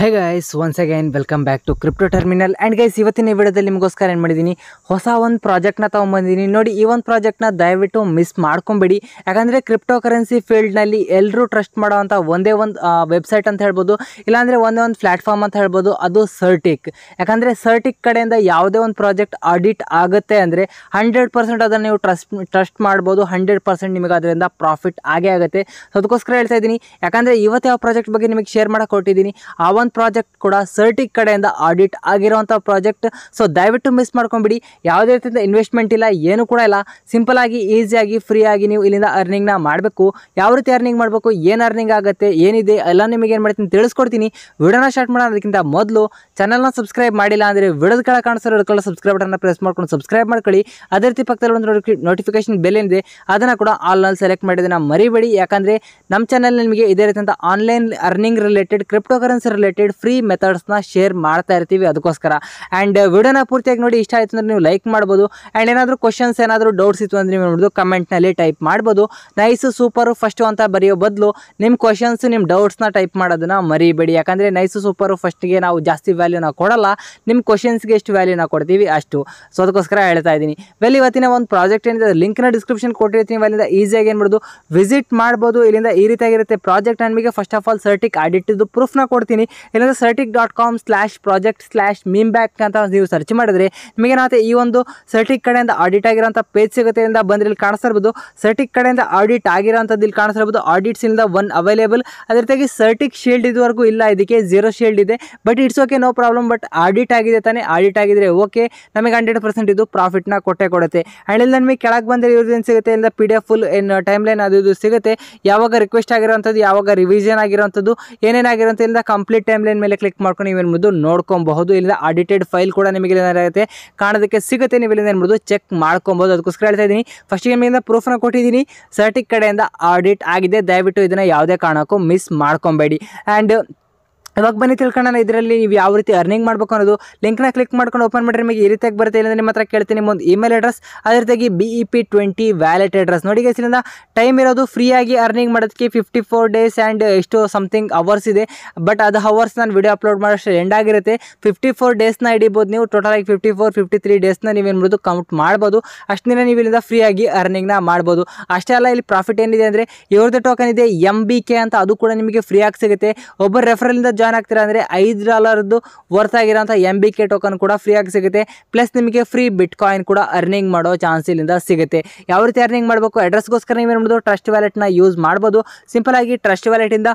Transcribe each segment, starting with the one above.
hey guys once again welcome back to crypto terminal and guys ಇವತ್ತಿನ ವಿಡಿಯೋದಲ್ಲಿ ನಿಮಗೋಸ್ಕರ ಏನು ಮಾಡಿದ್ದೀನಿ ಹೊಸ ಒಂದು ಪ್ರಾಜೆಕ್ಟ್ನ ತೊಗೊಂಬಂದಿದ್ದೀನಿ ನೋಡಿ ಈ ಒಂದು ಪ್ರಾಜೆಕ್ಟ್ನ ದಯವಿಟ್ಟು ಮಿಸ್ ಮಾಡ್ಕೊಬೇಡಿ ಯಾಕಂದರೆ ಕ್ರಿಪ್ಟೋ ಕರೆನ್ಸಿ ಫೀಲ್ಡ್ನಲ್ಲಿ ಎಲ್ಲರೂ ಟ್ರಸ್ಟ್ ಮಾಡೋವಂಥ ಒಂದೇ ಒಂದು ವೆಬ್ಸೈಟ್ ಅಂತ ಹೇಳ್ಬೋದು ಇಲ್ಲಾಂದರೆ ಒಂದೇ ಒಂದು ಪ್ಲ್ಯಾಟ್ಫಾರ್ಮ್ ಅಂತ ಹೇಳ್ಬೋದು ಅದು ಸರ್ಟಿಕ್ ಯಾಕಂದರೆ ಸರ್ಟಿಕ್ ಕಡೆಯಿಂದ ಯಾವುದೇ ಒಂದು ಪ್ರಾಜೆಕ್ಟ್ ಆಡಿಟ್ ಆಗುತ್ತೆ ಅಂದರೆ ಹಂಡ್ರೆಡ್ ಪರ್ಸೆಂಟ್ ಅದನ್ನು ನೀವು ಟ್ರಸ್ಟ್ ಟ್ರಸ್ಟ್ ಮಾಡ್ಬೋದು ಹಂಡ್ರೆಡ್ ಪರ್ಸೆಂಟ್ ನಿಮಗೆ ಅದರಿಂದ ಪ್ರಾಫಿಟ್ ಆಗೇ ಆಗುತ್ತೆ ಸೊ ಅದಕ್ಕೋಸ್ಕರ ಹೇಳ್ತಾ ಇದ್ದೀನಿ ಯಾಕಂದರೆ ಇವತ್ತು ಯಾವ ಪ್ರಾಜೆಕ್ಟ್ ಬಗ್ಗೆ ನಿಮಗೆ ಶೇರ್ ಮಾಡೋಕ್ಕೆ ಕೊಟ್ಟಿದ್ದೀನಿ ಆ ಒಂದು ಪ್ರಾಜೆಕ್ಟ್ ಕೂಡ ಸರ್ಟಿಕ್ ಕಡೆಯಿಂದ ಆಡಿಟ್ ಆಗಿರೋವಂಥ ಪ್ರಾಜೆಕ್ಟ್ ಸೊ ದಯವಿಟ್ಟು ಮಿಸ್ ಮಾಡ್ಕೊಂಬಿಡಿ ಯಾವುದೇ ರೀತಿಯಿಂದ ಇನ್ವೆಸ್ಟ್ಮೆಂಟ್ ಇಲ್ಲ ಏನು ಕೂಡ ಇಲ್ಲ ಸಿಂಪಲ್ ಆಗಿ ಈಸಿಯಾಗಿ ಆಗಿ ನೀವು ಇಲ್ಲಿಂದ ಅರ್ನಿಂಗ್ನ ಮಾಡಬೇಕು ಯಾವ ರೀತಿ ಅರ್ನಿಂಗ್ ಮಾಡಬೇಕು ಏನು ಅರ್ನಿಂಗ್ ಆಗುತ್ತೆ ಏನಿದೆ ಎಲ್ಲ ನಿಮಗೆ ಏನು ಮಾಡ್ತೀನಿ ತಿಳಿಸ್ಕೊಡ್ತೀನಿ ವಿಡಿಯೋನ ಸ್ಟಾರ್ಟ್ ಮಾಡೋದಕ್ಕಿಂತ ಮೊದಲು ಚಾನಲ್ನ ಸಬ್ಸ್ಕ್ರೈಬ್ ಮಾಡಿಲ್ಲ ಅಂದರೆ ವಿಡಿಯೋದ ಕೆಳ ಕಾಣಿಸೋ ಕಡೆ ಸಬ್ಸ್ಕ್ರೈಬ್ ಬಟನ್ನ ಪ್ರೆಸ್ ಮಾಡ್ಕೊಂಡು ಸಬ್ಸ್ಕ್ರೈಬ್ ಮಾಡ್ಕೊಳ್ಳಿ ಅದೇ ರೀತಿ ಪಕ್ಕದಲ್ಲಿ ಒಂದು ನೋಟಿಫಿಕೇಶನ್ ಬೆಲ್ ಏನಿದೆ ಅದನ್ನು ಕೂಡ ಆಲ್ನಲ್ಲಿ ಸೆಲೆಕ್ಟ್ ಮಾಡಿದ್ದನ್ನು ಮರಿಬೇಡಿ ಯಾಕಂದರೆ ನಮ್ಮ ಚಾನಲ್ ನಿಮಗೆ ಇದೇ ರೀತಿಯಂಥ online earning related cryptocurrency related related free ಮೆಥಡ್ಸ್ನ ಶೇರ್ ಮಾಡ್ತಾ ಇರ್ತೀವಿ ಅದಕ್ಕೋಸ್ಕರ ಆ್ಯಂಡ್ ವಿಡಿಯೋನ ಪೂರ್ತಿಯಾಗಿ ನೋಡಿ ಇಷ್ಟ ಆಯಿತು ಅಂದರೆ ನೀವು ಲೈಕ್ ಮಾಡ್ಬೋದು ಆ್ಯಂಡ್ ಏನಾದರೂ ಕ್ವಶನ್ಸ್ ಏನಾದರೂ ಡೌಟ್ಸ್ ಇತ್ತು ಅಂದರೆ ನೀವು ನೋಡೋದು ಕಮೆಂಟ್ನಲ್ಲಿ ಟೈಪ್ ಮಾಡ್ಬೋದು ನೈಸ್ ಸೂಪರು ಫಸ್ಟು ಅಂತ ಬರೆಯೋ ಬದಲು ನಿಮ್ಮ ಕ್ವಶನ್ಸ್ ನಿಮ್ಮ ಡೌಟ್ಸ್ನ ಟೈಪ್ ಮಾಡೋದನ್ನ ಮರಿಬೇಡಿ ಯಾಕಂದರೆ ನೈಸು ಸೂಪರು ಫಸ್ಟ್ಗೆ ನಾವು ಜಾಸ್ತಿ ವ್ಯಾಲ್ಯೂನ ಕೊಡಲ್ಲ ನಿಮ್ಮ ಕ್ವಶನ್ಸ್ಗೆ ಎಷ್ಟು ವ್ಯಾಲ್ಯೂನ ಕೊಡ್ತೀವಿ ಅಷ್ಟು ಸೊ ಅದಕ್ಕೋಸ್ಕರ ಹೇಳ್ತಾ ಇದ್ದೀನಿ ವೆಲ್ ಇವತ್ತಿನ ಒಂದು ಪ್ರಾಜೆಕ್ಟ್ ಏನಿದೆ ಲಿಂಕ್ನ ಡಿಸ್ಕ್ರಿಪ್ಷನ್ ಕೊಟ್ಟಿರ್ತೀನಿ ಅಲ್ಲಿಂದ ಈಸಿಯಾಗಿ ಏನು ಮಾಡೋದು ವಿಸಿಟ್ ಮಾಡ್ಬೋದು ಇಲ್ಲಿಂದ ಈ ರೀತಿಯಾಗಿರುತ್ತೆ ಪ್ರಾಜೆಕ್ಟ್ ನಮಗೆ ಫಸ್ಟ್ ಆಫ್ ಆಲ್ ಸರ್ಟಿಕ್ ಆಡಿಟ್ಟಿದ್ದು ಪ್ರೂಫ್ನ ಕೊಡ್ತೀನಿ ಇಲ್ಲಾಂದರೆ CertiK dot com slash project slash meme back ಅಂತ ನೀವು ಸರ್ಚ್ ಮಾಡಿದ್ರೆ ನಾವು ಈ ಒಂದು ಸರ್ಟಿಕ್ ಕಡೆಯಿಂದ ಆಡಿಟ್ ಆಗಿರೋಂಥ ಪೇಜ್ ಸಿಗುತ್ತೆ ಅಂತ ಬಂದ್ರೆ ಇಲ್ಲಿ ಕಾಣಿಸ್ತಾ ಸರ್ಟಿಕ್ ಕಡೆಯಿಂದ ಆಡಿಟ್ ಆಗಿರೋಂಥದ್ದು ಇಲ್ಲಿ ಕಾಣಿಸ್ತಾ ಆಡಿಟ್ಸ್ ಇಂದ ಒನ್ ಅವೈಲೇಬಲ್ ಅದೇ ರೀತಿಯಾಗಿ ಸರ್ಟಿಕ್ ಶೀಲ್ಡ್ ಇದುವರೆಗೂ ಇಲ್ಲ ಇದಕ್ಕೆ ಜೀರೋ ಶೀಲ್ಡ್ ಇದೆ but it's okay no problem but audit ಆಗಿದೆ ತಾನೇ ಆಡಿಟ್ ಆಗಿದ್ರೆ ಓಕೆ ನಮಗೆ ಹಂಡ್ರೆಡ್ ಪರ್ಸೆಂಟ್ ಇದು ಪ್ರಾಫಿಟ್ನ ಕೊಟ್ಟೆ ಕೊಡುತ್ತೆ ಆ್ಯಂಡ್ ಇಲ್ಲಿ ನಮಗೆ ಕೆಳಗೆ ಬಂದರೆ ಇವ್ರದ್ದು ಸಿಗುತ್ತೆ ಇಲ್ಲ ಪಿ ಡಿ ಎಫ್ ಫುಲ್ ಏನು ಟೈಮ್ ಲೈನ್ ಅದು ಇದು ಸಿಗುತ್ತೆ ಯಾವಾಗ ರಿಕ್ವೆಸ್ಟ್ ಆಗಿರೋಂಥದ್ದು ಯಾವಾಗ ರಿವಿಷನ್ ಆಗಿರೋಂಥದ್ದು ಏನೇನಾಗಿರೋಂಥ ಇಲ್ಲ ಕಂಪ್ಲೀಟ್ ಲೈನ್ ಮೇಲೆ ಕ್ಲಿಕ್ ಮಾಡ್ಕೊಂಡು ನೀವು ಏನ್ಬೋದು ನೋಡ್ಕೊಬಹುದು ಇಲ್ಲಿಂದ ಆಡಿಟೆಡ್ ಫೈಲ್ ಕೂಡ ನಿಮಗೆ ಏನಾಗುತ್ತೆ ಕಾಣೋದಕ್ಕೆ ಸಿಗುತ್ತೆ ನೀವು ಇಲ್ಲಿಂದ ಏನ್ಬೋದು ಚೆಕ್ ಮಾಡ್ಕೊಬಹುದು ಅದಕ್ಕೋಸ್ಕರ ಹೇಳ್ತಾ ಇದ್ದೀನಿ ಫಸ್ಟಿಗೆ ಪ್ರೂಫ್ ಪ್ರೂಫ್ನ ಕೊಟ್ಟಿದ್ದೀನಿ ಸರ್ಟಿಕ್ ಕಡೆಯಿಂದ ಆಡಿಟ್ ಆಗಿದೆ ದಯವಿಟ್ಟು ಇದನ್ನು ಯಾವುದೇ ಕಾರಣಕ್ಕೂ ಮಿಸ್ ಮಾಡ್ಕೊಬೇಡಿ ಆ್ಯಂಡ್ ಇವಾಗ ಬನ್ನಿ ತಿಳ್ಕೊಳ್ಳೋಣ ಇದರಲ್ಲಿ ನೀವು ಯಾವ ರೀತಿ ಅರ್ನಿಂಗ್ ಮಾಡಬೇಕು ಅನ್ನೋದು ಲಿಂಕ್ನ ಕ್ಲಿಕ್ ಮಾಡ್ಕೊಂಡು ಓಪನ್ ಮಾಡಿರಿ ನಿಮಗೆ ಈ ರೀತಿಯಾಗಿ ಬರುತ್ತೆ ಇಲ್ಲಂದ್ರೆ ನಿಮ್ಮ ಹತ್ರ ಕೇಳ್ತೀನಿ ನಿಮ್ಮ ಒಂದು ಇಮೇಲ್ ಅಡ್ರೆಸ್ ಅದೇ ರೀತಿಯಾಗಿ B E P twenty wallet address ನೋಡಿ ಇದರಿಂದ ಟೈಮ್ ಇರೋದು ಫ್ರೀಯಾಗಿ ಅರ್ನಿಂಗ್ ಮಾಡೋದಕ್ಕೆ ಫಿಫ್ಟಿ ಫೋರ್ ಡೇಸ್ ಆ್ಯಂಡ್ ಎಷ್ಟು ಸಮಥಿಂಗ್ ಅವರ್ಸ್ ಇದೆ ಬಟ್ ಅದು ಅವರ್ಸ್ ನಾನು ವಿಡಿಯೋ ಅಪ್ಲೋಡ್ ಮಾಡೋಷ್ಟು ಎಂಡ್ ಆಗಿರುತ್ತೆ ಫಿಫ್ಟಿ ಫೋರ್ ಡೇಸ್ನ ಹಿಡಿಬೋದು ನೀವು ಟೋಟಲ್ ಆಗಿ ಫಿಫ್ಟಿ ಫೋರ್ ಫಿಫ್ಟಿ ತ್ರೀ ಡೇಸ್ನ ನೀವೇನು ಮಾಡೋದು ಕೌಂಟ್ ಮಾಡ್ಬೋದು ದಿನ ನೀವು ಇಲ್ಲಿಂದ ಫ್ರೀಯಾಗಿ ಅರ್ನಿಂಗ್ನ ಮಾಡ್ಬೋದು ಅಷ್ಟೇ ಅಲ್ಲ ಇಲ್ಲಿ ಪ್ರಾಫಿಟ್ ಏನಿದೆ ಅಂದರೆ ಇವ್ರದ್ದು ಟೋಕನ್ ಇದೆ ಎಮ್ ಬಿ ಕೆ ಅಂತ ಅದು ಕೂಡ ನಿಮಗೆ ಫ್ರೀಯಾಗಿ ಸಿಗುತ್ತೆ ಒಬ್ಬರು ರೆಫರಲ್ ಜಾ ಜಾಯ್ನ್ ಆಗ್ತೀರಾ ಅಂದರೆ ಐದು ಡಾಲರ್ದು ವರ್ತ್ ಆಗಿರೋಂಥ ಎಮ್ ಬಿ ಕೆ ಟೋಕನ್ ಕೂಡ ಫ್ರೀಯಾಗಿ ಸಿಗುತ್ತೆ ಪ್ಲಸ್ ನಿಮಗೆ ಫ್ರೀ ಬಿಟ್ ಕಾಯಿನ್ ಕೂಡ ಅರ್ನಿಂಗ್ ಮಾಡೋ ಚಾನ್ಸ್ ಇಲ್ಲಿಂದ ಸಿಗುತ್ತೆ ಯಾವ ರೀತಿ ಅರ್ನಿಂಗ್ ಮಾಡಬೇಕು ಅಡ್ರೆಸ್ಗೋಸ್ಕರ ನೀವೇನು ಮಾಡ್ಬೋದು ಟ್ರಸ್ಟ್ ವ್ಯಾಲೆಟ್ನ ಯೂಸ್ ಮಾಡ್ಬೋದು ಸಿಂಪಲ್ ಆಗಿ ಟ್ರಸ್ಟ್ ವ್ಯಾಲೆಟಿಂದ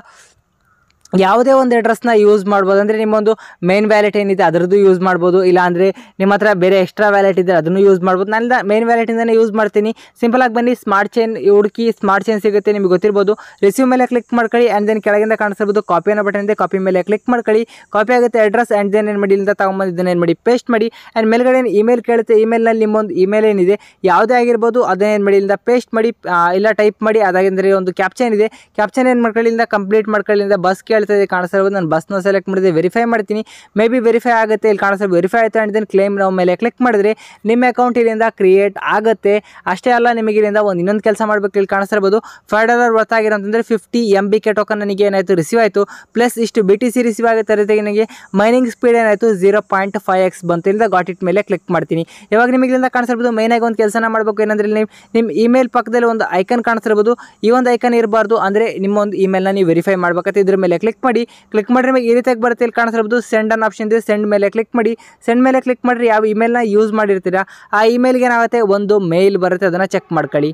ಯಾವುದೇ ಒಂದು ಅಡ್ರೆಸ್ನ ಯೂಸ್ ಮಾಡ್ಬೋದು ಅಂದರೆ ನಿಮ್ಮೊಂದು ಮೇನ್ ವ್ಯಾಲೆಟ್ ಏನಿದೆ ಅದರದ್ದು ಯೂಸ್ ಮಾಡ್ಬೋದು ಅಂದರೆ ನಿಮ್ಮ ಹತ್ರ ಬೇರೆ ಎಕ್ಸ್ಟ್ರಾ ವ್ಯಾಲೆಟ್ ಇದೆ ಅದನ್ನು ಯೂಸ್ ಮಾಡ್ಬೋದು ನಾನು ಮೇನ್ ವ್ಯಾಲೆಟಿಂದನೇ ಯೂಸ್ ಮಾಡ್ತೀನಿ ಸಿಂಪಲಾಗಿ ಬನ್ನಿ ಸ್ಮಾರ್ಟ್ ಚೈನ್ ಹುಡುಕಿ ಸ್ಮಾರ್ಟ್ ಚೈನ್ ಸಿಗುತ್ತೆ ನಿಮಗೆ ಗೊತ್ತಿರ್ಬೋದು ರಿಸೀವ್ ಮೇಲೆ ಕ್ಲಿಕ್ ಮಾಡ್ಕೊಳ್ಳಿ ಆ್ಯಂಡ್ ದೆನ್ ಕೆಳಗಿಂದ ಕಾಣಿಸ್ಬೋದು ಕಾಪಿ ಅನ್ನೋ ಬಟನ್ ಇದೆ ಕಾಪಿ ಮೇಲೆ ಕ್ಲಿಕ್ ಮಾಡ್ಕೊಳ್ಳಿ ಕಾಪಿ ಆಗುತ್ತೆ ಅಡ್ರೆಸ್ ಆ್ಯಂಡ್ ದೆನ್ ಏನು ಮಾಡಿ ಇಲ್ಲಿಂದ ತಗೊಂಬಂದು ಏನು ಮಾಡಿ ಪೇಸ್ಟ್ ಮಾಡಿ ಆ್ಯಂಡ್ ಮೇಲ್ಗಡೆ ಇಮೇಲ್ ಕೇಳುತ್ತೆ ಇಮೇಲ್ನಲ್ಲಿ ನಿಮ್ಮೊಂದು ಇಮೇಲ್ ಏನಿದೆ ಯಾವುದೇ ಆಗಿರ್ಬೋದು ಅದನ್ನೇನು ಮಾಡಿ ಇಲ್ಲಿಂದ ಪೇಸ್ಟ್ ಮಾಡಿ ಇಲ್ಲ ಟೈಪ್ ಮಾಡಿ ಅದಾಗಿಂದರೆ ಒಂದು ಕ್ಯಾಪ್ಚನ್ ಇದೆ ಕ್ಯಾಪ್ಚನ್ ಏನು ಇಲ್ಲಿಂದ ಕಂಪ್ಲೀಟ್ ಮಾಡ್ಕೊಳ್ಳಿ ಬಸ್ ಕೇಳಿ ಹೇಳ್ತಾ ಇದೆ ಕಾಣಿಸ್ತಾ ನಾನು ಬಸ್ನ ಸೆಲೆಕ್ಟ್ ಮಾಡಿದೆ ವೆರಿಫೈ ಮಾಡ್ತೀನಿ ಮೇ ಬಿ ವೆರಿಫೈ ಆಗುತ್ತೆ ಇಲ್ಲಿ ಕಾಣಿಸ್ತಾ ವೆರಿಫೈ ಆಯ್ತಾ ಅಂಡ್ ದೆನ್ ಕ್ಲೇಮ್ ನಾವು ಮೇಲೆ ಕ್ಲಿಕ್ ಮಾಡಿದ್ರೆ ನಿಮ್ಮ ಅಕೌಂಟ್ ಇಲ್ಲಿಂದ ಕ್ರಿಯೇಟ್ ಆಗುತ್ತೆ ಅಷ್ಟೇ ಅಲ್ಲ ನಿಮಗೆ ಇಲ್ಲಿಂದ ಒಂದು ಇನ್ನೊಂದು ಕೆಲಸ ಮಾಡಬೇಕು ಇಲ್ಲಿ ಕಾಣಿಸ್ತಾ ಇರ್ಬೋದು ಫೈವ್ ಡಾಲರ್ ವರ್ತ್ ಆಗಿರೋಂತಂದ್ರೆ fifty M B K token ನನಗೆ ಏನಾಯಿತು ರಿಸೀವ್ ಆಯಿತು ಪ್ಲಸ್ ಇಷ್ಟು ಬಿ ಟಿ ಸಿ ರಿಸೀವ್ ಆಗುತ್ತೆ ಜೊತೆಗೆ ನನಗೆ ಮೈನಿಂಗ್ ಸ್ಪೀಡ್ ಏನಾಯಿತು ಜೀರೋ ಪಾಯಿಂಟ್ ಫೈವ್ ಎಕ್ಸ್ ಬಂತು ಇಲ್ಲಿಂದ ಗಾಟ್ ಇಟ್ ಮೇಲೆ ಕ್ಲಿಕ್ ಮಾಡ್ತೀನಿ ಇವಾಗ ನಿಮಗೆ ಇಲ್ಲಿಂದ ಮೈನ್ ಆಗಿ ಒಂದು ಕೆಲಸನ ಮಾಡಬೇಕು ಏನಂದ್ರೆ ನಿಮ್ಮ ನಿಮ್ಮ ಇಮೇಲ್ ಪಕ್ಕದಲ್ಲಿ ಒಂದು ಐಕನ್ ಕಾಣಿಸಿರ್ಬೋದು ಈ ಒಂದು ಐಕನ್ ಇರಬಾರ್ದು ಅಂದರೆ ನಿಮ್ಮ ಒಂದು ಇಮೇಲ್ನ ನೀವು ವೆರಿಫೈ ಮಾಡಬೇಕಾಗುತ್ತೆ ಇದ್ರ ಮೇಲೆ ಕ್ಲಿಕ್ ಕ್ಲಿಕ್ ಮಾಡಿ ಕ್ಲಿಕ್ ಮಾಡಿದ್ರೆ ಈ ರೀತಿಯಾಗಿ ಬರುತ್ತೆ ಇಲ್ಲಿ ಕಾಣಿಸಿರ್ಬೋದು ಸೆಂಡ್ ಅನ್ ಆಪ್ಷನ್ ಇದೆ ಸೆಂಡ್ ಮೇಲೆ ಕ್ಲಿಕ್ ಮಾಡಿ ಸೆಂಡ್ ಮೇಲೆ ಕ್ಲಿಕ್ ಮಾಡಿರಿ ಯಾವ ಇಮೇಲ್ನ ಯೂಸ್ ಮಾಡಿರ್ತೀರಾ ಆ ಇಮೇಲ್ಗೆ ಏನಾಗುತ್ತೆ ಒಂದು ಮೇಲ್ ಬರುತ್ತೆ ಅದನ್ನು ಚೆಕ್ ಮಾಡ್ಕೊಳ್ಳಿ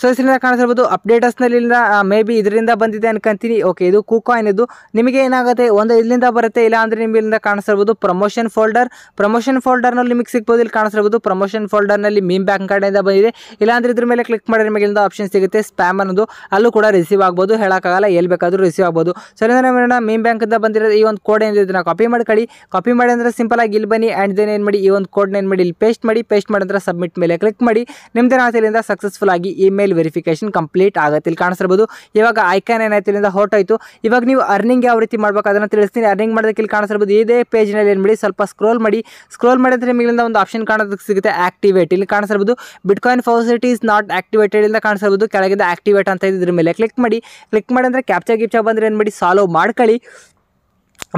ಸೊ ಇದರಿಂದ ಕಾಣಿಸಿರ್ಬೋದು ಅಪ್ಡೇಟಸ್ನಲ್ಲಿಂದ ಮೇ ಬಿ ಇದರಿಂದ ಬಂದಿದೆ ಅನ್ಕೊಂತೀನಿ ಓಕೆ ಇದು ಕೂಕಾಯಿನ್ ಇದು ನಿಮಗೆ ಏನಾಗುತ್ತೆ ಒಂದು ಇಲ್ಲಿಂದ ಬರುತ್ತೆ ಇಲ್ಲ ಅಂದರೆ ನಿಮಗೆ ಇಲ್ಲಿಂದ ಕಾಣಿಸಿರ್ಬೋದು ಪ್ರಮೋಷನ್ ಫೋಲ್ಡರ್ ಪ್ರಮೋಷನ್ ಫೋಲ್ಡರ್ನಲ್ಲಿ ನಿಮಗೆ ಸಿಗ್ಬೋದು ಇಲ್ಲಿ ಕಾಣಿಸಿರ್ಬೋದು ಪ್ರಮೋಷನ್ ಫೋಲ್ಡರ್ನಲ್ಲಿ ಮೀಮ್ ಬ್ಯಾಂಕ್ ಕಡೆಯಿಂದ ಬಂದಿದೆ ಇಲ್ಲಾಂದ್ರೆ ಇದ್ರ ಮೇಲೆ ಕ್ಲಿಕ್ ಮಾಡಿದ್ರೆ ನಿಮಗೆ ಇಲ್ಲಿಂದ ಆಪ್ಷನ್ ಸಿಗುತ್ತೆ ಸ್ಪ್ಯಾಮ್ ಅನ್ನೋದು ಅಲ್ಲೂ ಕೂಡ ರಿಸೀವ್ ಆಗ್ಬೋದು ಹೇಳೋಕ್ಕಾಗಲ್ಲ ಎಲ್ಲಿ ಬೇಕಾದರೂ ರಿಸೀವ್ ಆಗ್ಬೋದು ಸೊ ಅಂದರೆ ಮೀಮ್ ಬ್ಯಾಂಕಿಂದ ಬಂದಿರೋ ಈ ಒಂದು ಕೋಡ್ ಏನಿದೆ ಇದನ್ನು ಕಾಪಿ ಮಾಡ್ಕೊಳ್ಳಿ ಕಾಪಿ ಮಾಡಿ ಅಂದ್ರೆ ಸಿಂಪಲ್ ಆಗಿ ಇಲ್ಲಿ ಬನ್ನಿ ಆ್ಯಂಡ್ ದೇನ್ ಏನು ಮಾಡಿ ಈ ಒಂದು ಕೋಡ್ನ ಏನು ಮಾಡಿ ಇಲ್ಲಿ ಪೇಸ್ಟ್ ಮಾಡಿ ಪೇಸ್ಟ್ ಮಾಡಿದ್ರೆ ಸಬ್ಮಿಟ್ ಮೇಲೆ ಕ್ಲಿಕ್ ಮಾಡಿ ನಿಮ್ಮದೇನಾಗುತ್ತೆ ಇಲ್ಲಿಂದ ಸಕ್ಸಸ್ಫುಲ್ ಆಗಿ ಈ ಮೇಲ್ ವೆರಿಫಿಕೇಶನ್ ಕಂಪ್ಲೀಟ್ ಆಗುತ್ತೆ ಇಲ್ಲಿ ಕಾಣಿಸಿರ್ಬೋದು ಇವಾಗ ಐಕಾನ್ ಏನಾಯ್ತು ಇಲ್ಲಿಂದ ಹೊರಟಾಯಿತು ಇವಾಗ ನೀವು ಅರ್ನಿಂಗ್ ಯಾವ ರೀತಿ ಮಾಡಬೇಕು ಅದನ್ನು ತಿಳಿಸ್ತೀನಿ ಅರ್ನಿಂಗ್ ಮಾಡೋದಕ್ಕೆ ಇಲ್ಲಿ ಕಾಣಿಸಿರ್ಬೋದು ಇದೇ ಪೇಜ್ನಲ್ಲಿ ಏನು ಮಾಡಿ ಸ್ವಲ್ಪ ಸ್ಕ್ರೋಲ್ ಮಾಡಿ ಸ್ಕ್ರೋಲ್ ಮಾಡಿದ್ರೆ ನಿಮಗೆ ಒಂದು ಆಪ್ಷನ್ ಕಾಣೋದಕ್ಕೆ ಸಿಗುತ್ತೆ ಆಕ್ಟಿವೇಟ್ ಇಲ್ಲಿ bit bitcoin faucet is not activated ಇಂದ ಕಾಣಿಸಿರ್ಬೋದು ಕೆಳಗಿಂದ ಆಕ್ಟಿವೇಟ್ ಅಂತ ಇದ್ರ ಮೇಲೆ ಕ್ಲಿಕ್ ಮಾಡಿ ಕ್ಲಿಕ್ ಮಾಡಿ ಅಂದರೆ ಕ್ಯಾಪ್ಚರ್ ಗಿಪ್ಚರ್ ಬಂದರೆ ಏನು ಮಾಡಿ ಸಾಲ್ವ್ ಮಾಡ್ಕೊಳ್ಳಿ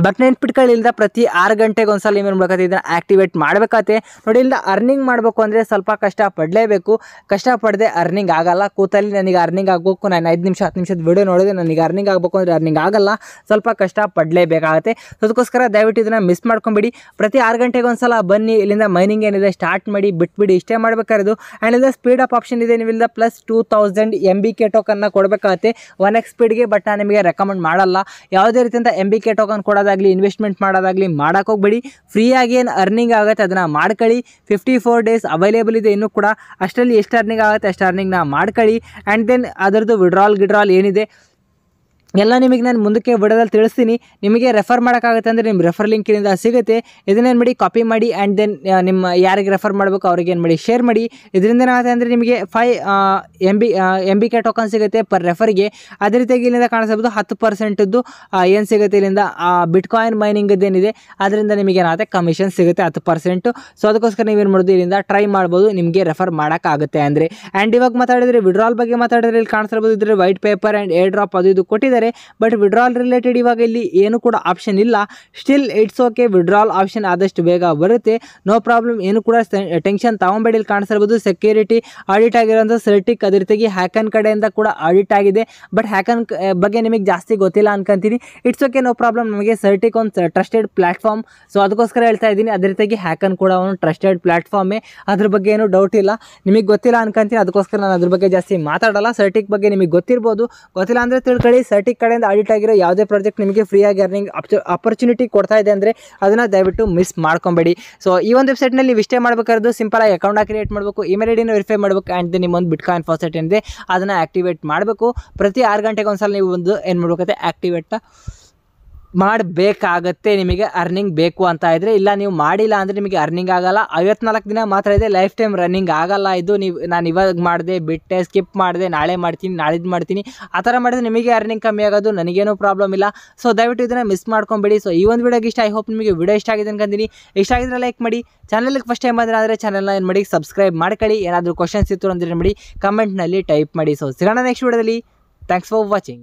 ಬಟ್ ನೆನ್ಪಿಟ್ಕೊಳ್ಳಿಲ್ಲ ಪ್ರತಿ ಆರು ಗಂಟೆಗೆ ಒಂದ್ಸಲ ಏನು ಮಾಡ್ಬೇಕಾಗುತ್ತೆ ಇದನ್ನು ಆಕ್ಟಿವೇಟ್ ಮಾಡಬೇಕಾತೆ ನೋಡಿ ಇಲ್ಲ ಅರ್ನಿಂಗ್ ಮಾಡಬೇಕು ಅಂದರೆ ಸ್ವಲ್ಪ ಕಷ್ಟ ಪಡಲೇಬೇಕು ಕಷ್ಟಪಡದೆ ಅರ್ನಿಂಗ್ ಆಗಲ್ಲ ಕೂತಲ್ಲಿ ನನಗೆ ಅರ್ನಿಂಗ್ ಆಗಬೇಕು ನಾನು ಐದು ನಿಮಿಷ ಹತ್ತು ನಿಮಿಷದ ವಿಡಿಯೋ ನೋಡಿದ್ರೆ ನನಗೆ ಅರ್ನಿಂಗ್ ಆಗಬೇಕು ಅಂದರೆ ಅರ್ನಿಂಗ್ ಆಗಲ್ಲ ಸ್ವಲ್ಪ ಕಷ್ಟ ಪಡಲೇಬೇಕಾಗುತ್ತೆ ಅದಕ್ಕೋಸ್ಕರ ದಯವಿಟ್ಟು ಇದನ್ನು ಮಿಸ್ ಮಾಡ್ಕೊಂಬಿಡಿ ಪ್ರತಿ ಆರು ಗಂಟೆಗೆ ಒಂದ್ಸಲ ಬನ್ನಿ ಇಲ್ಲಿಂದ ಮೈನಿಂಗ್ ಏನಿದೆ ಸ್ಟಾರ್ಟ್ ಮಾಡಿ ಬಿಟ್ಬಿಡಿ ಇಷ್ಟೇ ಮಾಡಬೇಕಾಗಿರೋದು ಆ್ಯಂಡ್ ಇಲ್ಲಿಂದ ಸ್ಪೀಡ್ ಅಪ್ ಆಪ್ಷನ್ ಇದೆ ನೀವು plus two thousand M B K ಟೋಕನ್ನ ಕೊಡಬೇಕಾಗುತ್ತೆ ಒನ್ ಎಕ್ಸ್ ಸ್ಪೀಡ್ಗೆ ಬಟ್ ನಾನು ನಿಮಗೆ ರೆಕಮೆಂಡ್ ಮಾಡಲ್ಲ ಯಾವುದೇ ರೀತಿಯಿಂದ ಎಮ್ ಬಿ ಕೆ ಟೋಕನ್ ಕೂಡ ಮಾಡೋದಾಗಲಿ ಇನ್ವೆಸ್ಟ್ಮೆಂಟ್ ಮಾಡೋದಾಗಲಿ ಹೋಗ್ಬೇಡಿ ಫ್ರೀಯಾಗಿ ಏನು ಅರ್ನಿಂಗ್ ಆಗುತ್ತೆ ಅದನ್ನು ಮಾಡ್ಕೊಳ್ಳಿ ಫಿಫ್ಟಿ ಫೋರ್ ಡೇಸ್ ಅವೈಲೇಬಲ್ ಇದೆ ಇನ್ನೂ ಕೂಡ ಅಷ್ಟರಲ್ಲಿ ಎಷ್ಟು ಅರ್ನಿಂಗ್ ಆಗುತ್ತೆ ಅಷ್ಟು ಅರ್ನಿಂಗ್ನ ಮಾಡ್ಕೊಳ್ಳಿ ಆ್ಯಂಡ್ ದೆನ್ ಅದರದ್ದು ವಿಡ್ರಾಲ್ ಗಿಡ್ರಾಲ್ ಏನಿದೆ ಎಲ್ಲ ನಿಮಗೆ ನಾನು ಮುಂದಕ್ಕೆ ವಿಡಿಯೋದಲ್ಲಿ ತಿಳಿಸ್ತೀನಿ ನಿಮಗೆ ರೆಫರ್ ಮಾಡೋಕ್ಕಾಗುತ್ತೆ ಅಂದರೆ ನಿಮ್ಮ ರೆಫರ್ ಲಿಂಕಿನಿಂದ ಸಿಗುತ್ತೆ ಇದನ್ನೇನು ಮಾಡಿ ಕಾಪಿ ಮಾಡಿ ಆ್ಯಂಡ್ ದೆನ್ ನಿಮ್ಮ ಯಾರಿಗೆ ರೆಫರ್ ಮಾಡಬೇಕು ಅವ್ರಿಗೆ ಏನು ಮಾಡಿ ಶೇರ್ ಮಾಡಿ ಇದರಿಂದ ಏನಾಗುತ್ತೆ ಅಂದರೆ ನಿಮಗೆ five M B M B K token ಸಿಗುತ್ತೆ ಪರ್ ರೆಫರ್ಗೆ ಅದೇ ರೀತಿಯಾಗಿ ಇಲ್ಲಿಂದ ಕಾಣಿಸಬಹುದು ಹತ್ತು ಪರ್ಸೆಂಟದ್ದು ಏನು ಸಿಗುತ್ತೆ ಇಲ್ಲಿಂದ ಬಿಟ್ಕಾಯಿನ್ ಮೈನಿಂಗ್ ಏನಿದೆ ಅದರಿಂದ ನಿಮಗೆ ಏನಾಗುತ್ತೆ ಕಮಿಷನ್ ಸಿಗುತ್ತೆ ಹತ್ತು ಪರ್ಸೆಂಟು ಸೊ ಅದಕ್ಕೋಸ್ಕರ ನೀವೇನು ಮಾಡೋದು ಇಲ್ಲಿಂದ ಟ್ರೈ ಮಾಡ್ಬೋದು ನಿಮಗೆ ರೆಫರ್ ಮಾಡೋಕ್ಕಾಗುತ್ತೆ ಅಂದರೆ ಆ್ಯಂಡ್ ಇವಾಗ ಮಾತಾಡಿದರೆ ವಿಡ್ರಾಲ್ ಬಗ್ಗೆ ಮಾತಾಡಿದ್ರೆ ಇಲ್ಲಿ ಕಾಣಿಸಬಹುದು ಇದ್ರೆ white paper and airdrop ಅದು ಇದು ಕೊಟ್ಟಿದ್ದಾರೆ ಬಟ್ ವಿಡ್ರಾಲ್ ರಿಲೇಟೆಡ್ ಇವಾಗ ಇಲ್ಲಿ ಏನು ಕೂಡ ಆಪ್ಷನ್ ಇಲ್ಲ still it's okay withdrawal option ಆದಷ್ಟು ಬೇಗ ಬರುತ್ತೆ ನೋ ಪ್ರಾಬ್ಲಮ್ ಏನು ಕೂಡ ಟೆನ್ಷನ್ ತಗೊಂಬೇಡಿ ಇಲ್ಲಿ ಕಾಣಿಸಿರ್ಬೋದು ಸೆಕ್ಯೂರಿಟಿ ಆಡಿಟ್ ಆಗಿರೋಂಥ ಸರ್ಟಿಕ್ ಅದ್ರ ತೆಗಿ ಹ್ಯಾಕನ್ ಕಡೆಯಿಂದ ಕೂಡ ಆಡಿಟ್ ಆಗಿದೆ ಬಟ್ ಹ್ಯಾಕನ್ ಬಗ್ಗೆ ನಿಮಗೆ ಜಾಸ್ತಿ ಗೊತ್ತಿಲ್ಲ ಅನ್ಕೊಂತೀನಿ ಇಟ್ಸ್ ಓಕೆ ನೋ ಪ್ರಾಬ್ಲಮ್ ನಮಗೆ ಸರ್ಟಿಕ್ ಒಂದು ಟ್ರಸ್ಟೆಡ್ ಪ್ಲಾಟ್ಫಾರ್ಮ್ ಸೊ ಅದಕ್ಕೋಸ್ಕರ ಹೇಳ್ತಾ ಇದ್ದೀನಿ ಅದ್ರ ರೀತಿಯಾಗಿ ಹ್ಯಾಕನ್ ಕೂಡ ಒಂದು ಟ್ರಸ್ಟೆಡ್ ಪ್ಲಾಟ್ಫಾರ್ಮೇ ಅದ್ರ ಬಗ್ಗೆ ಏನು ಡೌಟ್ ಇಲ್ಲ ನಿಮಗೆ ಗೊತ್ತಿಲ್ಲ ಅನ್ಕಂತೀನಿ ಅದಕ್ಕೋಸ್ಕರ ನಾನು ಅದ್ರ ಬಗ್ಗೆ ಜಾಸ್ತಿ ಮಾತಾಡಲ್ಲ ಸರ್ಟಿಕ್ ಬಗ್ಗೆ ನಿಮಗೆ ಗೊತ್ತಿರ್ಬೋದು ಗೊತ್ತಿಲ್ಲ ಅಂದರೆ ತಿಳ್ಕೊಳ್ಳಿ ಸರ್ಟಿಕ್ ಈ ಕಡೆಯಿಂದ ಆಡಿಟ್ ಆಗಿರೋ ಯಾವುದೇ ಪ್ರಾಜೆಕ್ಟ್ ನಿಮಗೆ ಫ್ರೀಯಾಗಿ ಅರ್ನಿಂಗ್ ಅಪರ್ಚುನಿಟಿ ಕೊಡ್ತಾ ಇದೆ ಅಂದರೆ ಅದನ್ನು ದಯವಿಟ್ಟು ಮಿಸ್ ಮಾಡ್ಕೊಬೇಡಿ ಸೊ ಈ ಒಂದು ವೆಬ್ಸೈಟ್ನಲ್ಲಿ ನೀವು ಇಷ್ಟೇ ಮಾಡಬೇಕಾದ್ರೆ ಸಿಂಪಲಾಗಿ ಅಕೌಂಟ್ ಕ್ರಿಯೇಟ್ ಮಾಡಬೇಕು ಇಮೇಲ್ ಐಡಿನ ವೆರಿಫೈ ಮಾಡಬೇಕು ಆ್ಯಂಡ್ ದೆನ್ ನಿಮ್ಮೊಂದು ಬಿಟ್ ಕಾಯಿನ್ ಫಾಸೆಟ್ ಏನಿದೆ ಅದನ್ನು ಆಕ್ಟಿವೇಟ್ ಮಾಡಬೇಕು ಪ್ರತಿ ಆರು ಗಂಟೆಗೆ ಒಂದು ಸಲ ನೀವು ಒಂದು ಏನು ಮಾಡಬೇಕಾಗುತ್ತೆ ಆಕ್ಟಿವೇಟ್ನ ಮಾಡಬೇಕಾಗತ್ತೆ ನಿಮಗೆ ಅರ್ನಿಂಗ್ ಬೇಕು ಅಂತ ಇದ್ದರೆ ಇಲ್ಲ ನೀವು ಮಾಡಿಲ್ಲ ಅಂದರೆ ನಿಮಗೆ ಅರ್ನಿಂಗ್ ಆಗಲ್ಲ ಐವತ್ನಾಲ್ಕು ದಿನ ಮಾತ್ರ ಇದೆ ಲೈಫ್ ಟೈಮ್ ರನ್ನಿಂಗ್ ಆಗಲ್ಲ ಇದು ನೀವು ನಾನು ಇವಾಗ ಮಾಡಿದೆ ಬಿಟ್ಟೆ ಸ್ಕಿಪ್ ಮಾಡಿದೆ ನಾಳೆ ಮಾಡ್ತೀನಿ ನಾಳಿದ್ದು ಮಾಡ್ತೀನಿ ಆ ಥರ ಮಾಡಿದ್ರೆ ನಿಮಗೆ ಅರ್ನಿಂಗ್ ಕಮ್ಮಿ ಆಗೋದು ನನಗೇನು ಪ್ರಾಬ್ಲಮ್ ಇಲ್ಲ ಸೊ ದಯವಿಟ್ಟು ಇದನ್ನು ಮಿಸ್ ಮಾಡ್ಕೊಬೇಡಿ ಸೊ ಈ ಒಂದು ವಿಡಿಯೋಗೆ ಇಷ್ಟ ಐ ಹೋಪ್ ನಿಮಗೆ ವಿಡಿಯೋ ಇಷ್ಟ ಆಗಿದೆ ಅನ್ಕೊಂತೀನಿ ಇಷ್ಟ ಆಗಿದ್ರೆ ಲೈಕ್ ಮಾಡಿ ಚಾನಲ್ಗೆ ಫಸ್ಟ್ ಟೈಮ್ ಬಂದರೆ ಆದರೆ ಚಾನಲ್ನ ಏನು ಮಾಡಿ ಸಬ್ಸ್ಕ್ರೈಬ್ ಮಾಡ್ಕೊಳ್ಳಿ ಏನಾದರೂ ಕ್ವಶನ್ಸ್ ಇತ್ತು ಅಂದರೆ ಏನು ಮಾಡಿ ಕಮೆಂಟ್ನಲ್ಲಿ ಟೈಪ್ ಮಾಡಿ ಸೊ ಸಿಗೋಣ ನೆಕ್ಸ್ಟ್ ವಿಡಿಯೋದಲ್ಲಿ ಥ್ಯಾಂಕ್ಸ್ ಫಾರ್ ವಾಚಿಂಗ್